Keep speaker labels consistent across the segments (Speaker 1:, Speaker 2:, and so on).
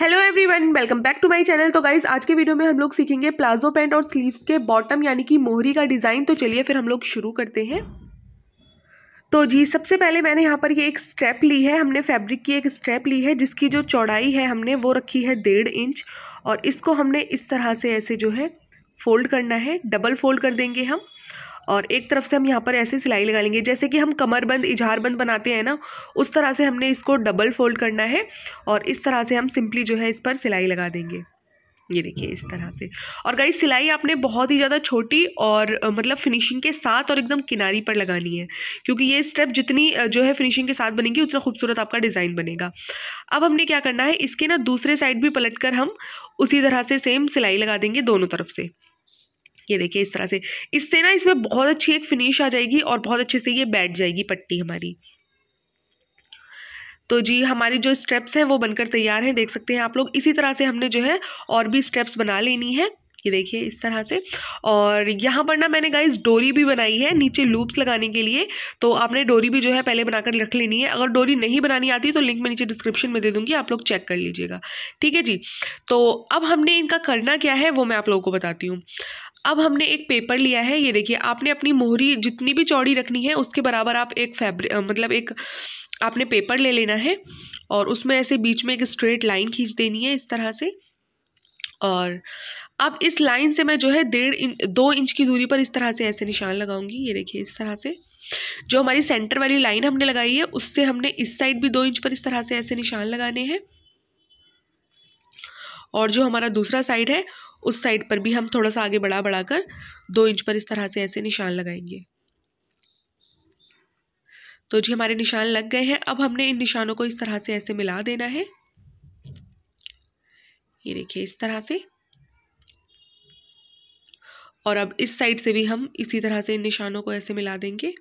Speaker 1: hello everyone welcome back to my channel तो guys आज के वीडियो में हम लोग सीखेंगे प्लाजो पैंट और स्लीव्स के बॉटम यानी कि मोहरी का डिज़ाइन तो चलिए फिर हम लोग शुरू करते हैं तो जी सबसे पहले मैंने यहाँ पर ये एक स्ट्रैप ली है हमने फैब्रिक की एक स्ट्रैप ली है जिसकी जो चौड़ाई है हमने वो रखी है डेढ़ इंच और इसको हमने इस तरह से ऐसे जो है फ़ोल्ड करना है डबल फोल्ड कर देंगे हम और एक तरफ से हम यहाँ पर ऐसे सिलाई लगा लेंगे जैसे कि हम कमरबंद इजहारबंद बनाते हैं ना उस तरह से हमने इसको डबल फोल्ड करना है और इस तरह से हम सिंपली जो है इस पर सिलाई लगा देंगे ये देखिए इस तरह से और गाइस सिलाई आपने बहुत ही ज़्यादा छोटी और मतलब फिनिशिंग के साथ और एकदम किनारी पर लगानी है क्योंकि ये स्टेप जितनी जो है फिनिशिंग के साथ बनेगी उतना खूबसूरत आपका डिज़ाइन बनेगा अब हमने क्या करना है इसके ना दूसरे साइड भी पलट कर हम उसी तरह से सेम सिलाई लगा देंगे दोनों तरफ से ये देखिए इस तरह से इससे ना इसमें बहुत अच्छी एक फिनिश आ जाएगी और बहुत अच्छे से ये बैठ जाएगी पट्टी हमारी तो जी हमारी जो स्टेप्स हैं वो बनकर तैयार हैं देख सकते हैं आप लोग इसी तरह से हमने जो है और भी स्टेप्स बना लेनी है ये देखिए इस तरह से और यहाँ पर ना मैंने गाइस डोरी भी बनाई है नीचे लूप्स लगाने के लिए तो आपने डोरी भी जो है पहले बनाकर रख लेनी है अगर डोरी नहीं बनानी आती तो लिंक मैं नीचे डिस्क्रिप्शन में दे दूँगी आप लोग चेक कर लीजिएगा ठीक है जी तो अब हमने इनका करना क्या है वो मैं आप लोगों को बताती हूँ अब हमने एक पेपर लिया है ये देखिए आपने अपनी मोहरी जितनी भी चौड़ी रखनी है उसके बराबर आप एक फैब्रिक मतलब एक आपने पेपर ले लेना है और उसमें ऐसे बीच में एक स्ट्रेट लाइन खींच देनी है इस तरह से और अब इस लाइन से मैं जो है डेढ़ इंच दो इंच की दूरी पर इस तरह से ऐसे निशान लगाऊंगी ये देखिए इस तरह से जो हमारी सेंटर वाली लाइन हमने लगाई है उससे हमने इस साइड भी दो इंच पर इस तरह से ऐसे निशान लगाने हैं और जो हमारा दूसरा साइड है उस साइड पर भी हम थोड़ा सा आगे बढ़ा बढ़ा कर दो इंच पर इस तरह से ऐसे निशान लगाएंगे तो जी हमारे निशान लग गए हैं अब हमने इन निशानों को इस तरह से ऐसे मिला देना है ये देखिए इस तरह से और अब इस साइड से भी हम इसी तरह से इन निशानों को ऐसे मिला देंगे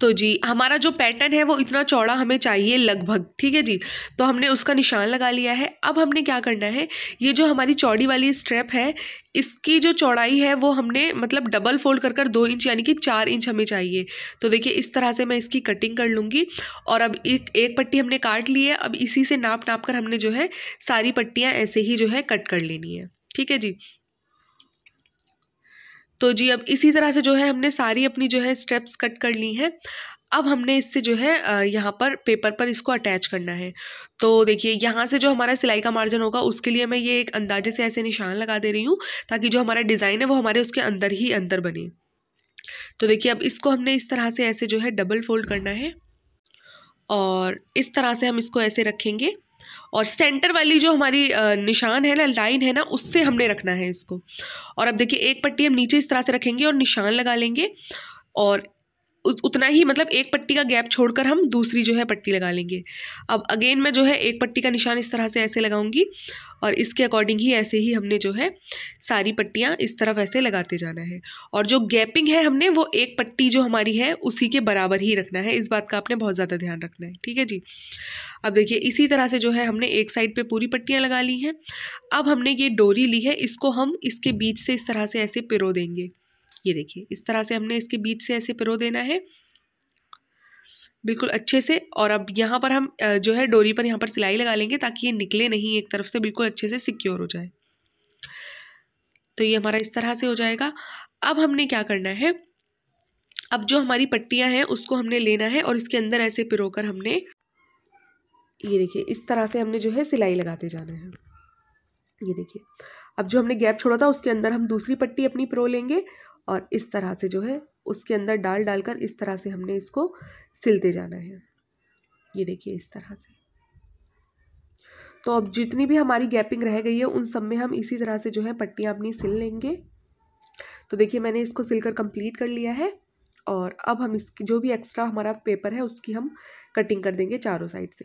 Speaker 1: तो जी हमारा जो पैटर्न है वो इतना चौड़ा हमें चाहिए लगभग ठीक है जी तो हमने उसका निशान लगा लिया है अब हमने क्या करना है ये जो हमारी चौड़ी वाली स्ट्रेप है इसकी जो चौड़ाई है वो हमने मतलब डबल फोल्ड कर कर दो इंच यानी कि चार इंच हमें चाहिए तो देखिए इस तरह से मैं इसकी कटिंग कर लूँगी और अब एक एक पट्टी हमने काट ली है अब इसी से नाप नाप कर हमने जो है सारी पट्टियाँ ऐसे ही जो है कट कर लेनी है ठीक है जी तो जी अब इसी तरह से जो है हमने सारी अपनी जो है स्टेप्स कट कर ली हैं अब हमने इससे जो है यहाँ पर पेपर पर इसको अटैच करना है तो देखिए यहाँ से जो हमारा सिलाई का मार्जिन होगा उसके लिए मैं ये एक अंदाजे से ऐसे निशान लगा दे रही हूँ ताकि जो हमारा डिज़ाइन है वो हमारे उसके अंदर ही अंदर बने तो देखिए अब इसको हमने इस तरह से ऐसे जो है डबल फोल्ड करना है और इस तरह से हम इसको ऐसे रखेंगे और सेंटर वाली जो हमारी निशान है ना लाइन है ना उससे हमने रखना है इसको और अब देखिए एक पट्टी हम नीचे इस तरह से रखेंगे और निशान लगा लेंगे और उतना ही मतलब एक पट्टी का गैप छोड़कर हम दूसरी जो है पट्टी लगा लेंगे अब अगेन मैं जो है एक पट्टी का निशान इस तरह से ऐसे लगाऊंगी और इसके अकॉर्डिंग ही ऐसे ही हमने जो है सारी पट्टियाँ इस तरफ ऐसे लगाते जाना है और जो गैपिंग है हमने वो एक पट्टी जो हमारी है उसी के बराबर ही रखना है इस बात का आपने बहुत ज़्यादा ध्यान रखना है ठीक है जी अब देखिए इसी तरह से जो है हमने एक साइड पे पूरी पट्टियाँ लगा ली हैं अब हमने ये डोरी ली है इसको हम इसके बीच से इस तरह से ऐसे पिरो देंगे ये देखिए इस तरह से हमने इसके बीच से ऐसे पिरो देना है बिल्कुल अच्छे से और अब यहाँ पर हम जो है डोरी पर यहाँ पर सिलाई लगा लेंगे ताकि ये निकले नहीं एक तरफ से बिल्कुल अच्छे से सिक्योर हो जाए तो ये हमारा इस तरह से हो जाएगा अब हमने क्या करना है अब जो हमारी पट्टियाँ हैं उसको हमने लेना है और इसके अंदर ऐसे पिरो कर हमने ये देखिए इस तरह से हमने जो है सिलाई लगाते जाना है ये देखिए अब जो हमने गैप छोड़ा था उसके अंदर हम दूसरी पट्टी अपनी पिरो लेंगे और इस तरह से जो है उसके अंदर डाल डाल कर इस तरह से हमने इसको सिलते जाना है ये देखिए इस तरह से तो अब जितनी भी हमारी गैपिंग रह गई है उन सब में हम इसी तरह से जो है पट्टियाँ अपनी सिल लेंगे तो देखिए मैंने इसको सिलकर कंप्लीट कर लिया है और अब हम इसकी जो भी एक्स्ट्रा हमारा पेपर है उसकी हम कटिंग कर देंगे चारों साइड से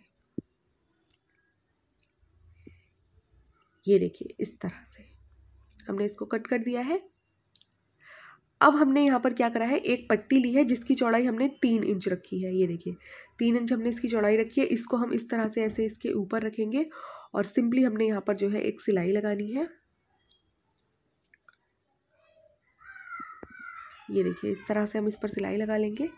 Speaker 1: ये देखिए इस तरह से हमने इसको कट कर दिया है अब हमने यहाँ पर क्या करा है एक पट्टी ली है जिसकी चौड़ाई हमने तीन इंच रखी है ये देखिए तीन इंच हमने इसकी चौड़ाई रखी है इसको हम इस तरह से ऐसे इसके ऊपर रखेंगे और सिंपली हमने यहाँ पर जो है एक सिलाई लगानी है ये देखिए इस तरह से हम इस पर सिलाई लगा लेंगे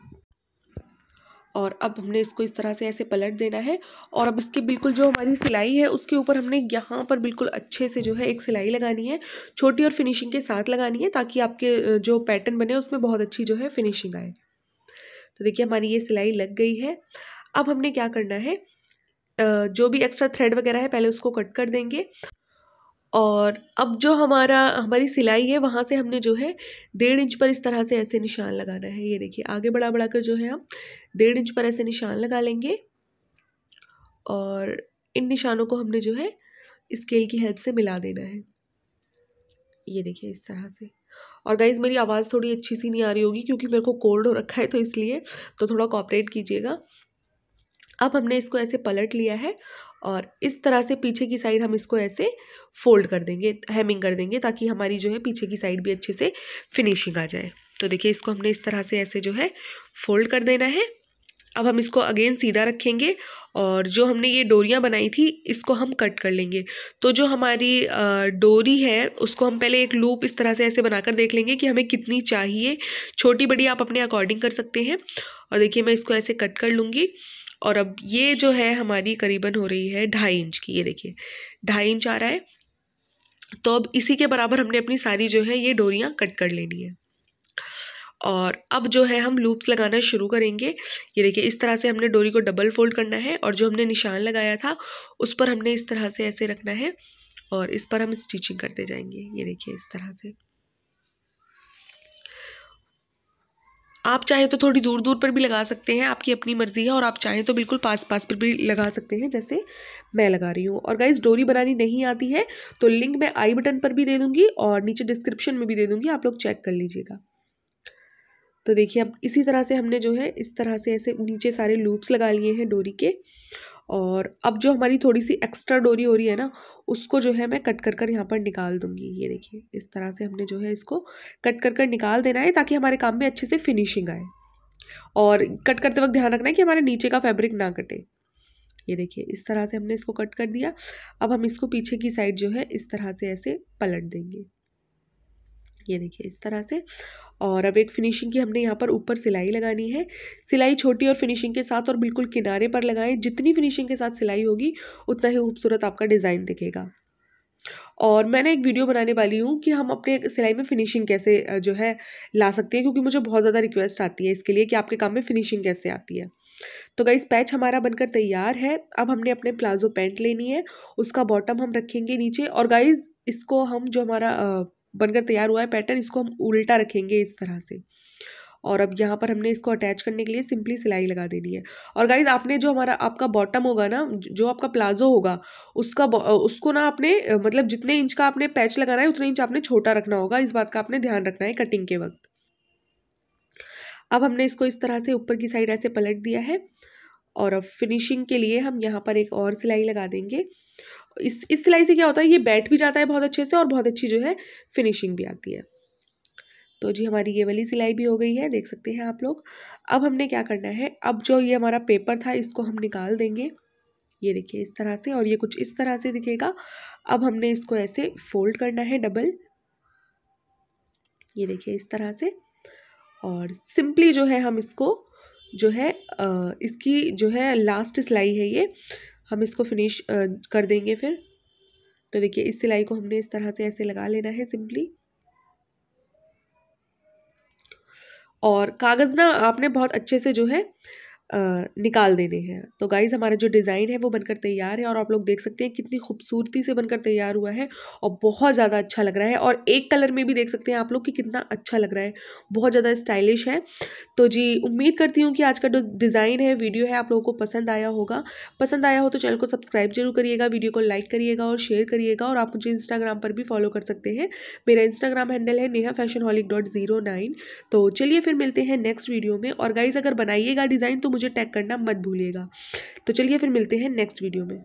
Speaker 1: और अब हमने इसको इस तरह से ऐसे पलट देना है और अब इसके बिल्कुल जो हमारी सिलाई है उसके ऊपर हमने यहाँ पर बिल्कुल अच्छे से जो है एक सिलाई लगानी है छोटी और फिनिशिंग के साथ लगानी है ताकि आपके जो पैटर्न बने उसमें बहुत अच्छी जो है फिनिशिंग आए तो देखिए हमारी ये सिलाई लग गई है अब हमने क्या करना है जो भी एक्स्ट्रा थ्रेड वगैरह है पहले उसको कट कर देंगे और अब जो हमारा हमारी सिलाई है वहाँ से हमने जो है डेढ़ इंच पर इस तरह से ऐसे निशान लगाना है ये देखिए आगे बढ़ा बढ़ा कर जो है हम डेढ़ इंच पर ऐसे निशान लगा लेंगे और इन निशानों को हमने जो है स्केल की हेल्प से मिला देना है ये देखिए इस तरह से और गाइज मेरी आवाज़ थोड़ी अच्छी सी नहीं आ रही होगी क्योंकि मेरे को कोल्ड हो रखा है तो इसलिए तो थोड़ा कॉपरेट कीजिएगा अब हमने इसको ऐसे पलट लिया है और इस तरह से पीछे की साइड हम इसको ऐसे फोल्ड कर देंगे हेमिंग कर देंगे ताकि हमारी जो है पीछे की साइड भी अच्छे से फिनिशिंग आ जाए तो देखिए इसको हमने इस तरह से ऐसे जो है फोल्ड कर देना है अब हम इसको अगेन सीधा रखेंगे और जो हमने ये डोरियाँ बनाई थी इसको हम कट कर लेंगे तो जो हमारी डोरी है उसको हम पहले एक लूप इस तरह से ऐसे बनाकर देख लेंगे कि हमें कितनी चाहिए छोटी बड़ी आप अपने अकॉर्डिंग कर सकते हैं और देखिए मैं इसको ऐसे कट कर लूँगी और अब ये जो है हमारी करीबन हो रही है ढाई इंच की ये देखिए ढाई इंच आ रहा है तो अब इसी के बराबर हमने अपनी सारी जो है ये डोरियाँ कट कर लेनी है और अब जो है हम लूप्स लगाना शुरू करेंगे ये देखिए इस तरह से हमने डोरी को डबल फोल्ड करना है और जो हमने निशान लगाया था उस पर हमने इस तरह से ऐसे रखना है और इस पर हम स्टिचिंग करते जाएंगे ये देखिए इस तरह से आप चाहें तो थोड़ी दूर दूर पर भी लगा सकते हैं आपकी अपनी मर्ज़ी है और आप चाहें तो बिल्कुल पास पास पर भी लगा सकते हैं जैसे मैं लगा रही हूँ और गाइज डोरी बनानी नहीं आती है तो लिंक मैं आई बटन पर भी दे दूँगी और नीचे डिस्क्रिप्शन में भी दे दूँगी आप लोग चेक कर लीजिएगा तो देखिए अब इसी तरह से हमने जो है इस तरह से ऐसे नीचे सारे लूप्स लगा लिए हैं डोरी के और अब जो हमारी थोड़ी सी एक्स्ट्रा डोरी हो रही है ना उसको जो है मैं कट कर कर यहाँ पर निकाल दूँगी ये देखिए इस तरह से हमने जो है इसको कट कर कर निकाल देना है ताकि हमारे काम में अच्छे से फिनिशिंग आए और कट करते वक्त ध्यान रखना है कि हमारे नीचे का फैब्रिक ना कटे ये देखिए इस तरह से हमने इसको कट कर दिया अब हम इसको पीछे की साइड जो है इस तरह से ऐसे पलट देंगे ये देखिए इस तरह से और अब एक फिनिशिंग की हमने यहाँ पर ऊपर सिलाई लगानी है सिलाई छोटी और फिनिशिंग के साथ और बिल्कुल किनारे पर लगाएं जितनी फिनिशिंग के साथ सिलाई होगी उतना ही खूबसूरत आपका डिज़ाइन दिखेगा और मैंने एक वीडियो बनाने वाली हूँ कि हम अपने सिलाई में फिनिशिंग कैसे जो है ला सकते हैं क्योंकि मुझे बहुत ज़्यादा रिक्वेस्ट आती है इसके लिए कि आपके काम में फिनिशिंग कैसे आती है तो गाइस पैच हमारा बनकर तैयार है अब हमने अपने प्लाजो पैंट लेनी है उसका बॉटम हम रखेंगे नीचे और गाइज़ इसको हम जो हमारा आ, बनकर तैयार हुआ है पैटर्न इसको हम उल्टा रखेंगे इस तरह से और अब यहाँ पर हमने इसको अटैच करने के लिए सिंपली सिलाई लगा देनी है और गाइज आपने जो हमारा आपका बॉटम होगा ना जो आपका प्लाजो होगा उसका उसको ना आपने मतलब जितने इंच का आपने पैच लगाना है उतने इंच आपने छोटा रखना होगा इस बात का आपने ध्यान रखना है कटिंग के वक्त अब हमने इसको इस तरह से ऊपर की साइड ऐसे पलट दिया है और अब फिनिशिंग के लिए हम यहाँ पर एक और सिलाई लगा देंगे इस इस सिलाई से क्या होता है ये बैठ भी जाता है बहुत अच्छे से और बहुत अच्छी जो है फिनिशिंग भी आती है तो जी हमारी ये वाली सिलाई भी हो गई है देख सकते हैं आप लोग अब हमने क्या करना है अब जो ये हमारा पेपर था इसको हम निकाल देंगे ये देखिए इस तरह से और ये कुछ इस तरह से दिखेगा अब हमने इसको ऐसे फोल्ड करना है डबल ये देखिए इस तरह से और सिंपली जो है हम इसको जो है इसकी जो है लास्ट सिलाई है ये हम इसको फिनिश कर देंगे फिर तो देखिए इस सिलाई को हमने इस तरह से ऐसे लगा लेना है सिंपली और कागज़ ना आपने बहुत अच्छे से जो है निकाल देने हैं तो गाइज़ हमारा जो डिज़ाइन है वो बनकर तैयार है और आप लोग देख सकते हैं कितनी खूबसूरती से बनकर तैयार हुआ है और बहुत ज़्यादा अच्छा लग रहा है और एक कलर में भी देख सकते हैं आप लोग कि कितना अच्छा लग रहा है बहुत ज़्यादा स्टाइलिश है तो जी उम्मीद करती हूँ कि आज का जो डिज़ाइन है वीडियो है आप लोगों को पसंद आया होगा पसंद आया हो तो चैनल को सब्सक्राइब जरूर करिएगा वीडियो को लाइक करिएगा और शेयर करिएगा और आप मुझे इंस्टाग्राम पर भी फॉलो कर सकते हैं मेरा इंस्टाग्राम हैंडल है Neha fashion holic dot zero nine तो चलिए फिर मिलते हैं नेक्स्ट वीडियो में और गाइज़ अगर बनाइएगा डिज़ाइन तो मुझे टैग करना मत भूलिएगा तो चलिए फिर मिलते हैं नेक्स्ट वीडियो में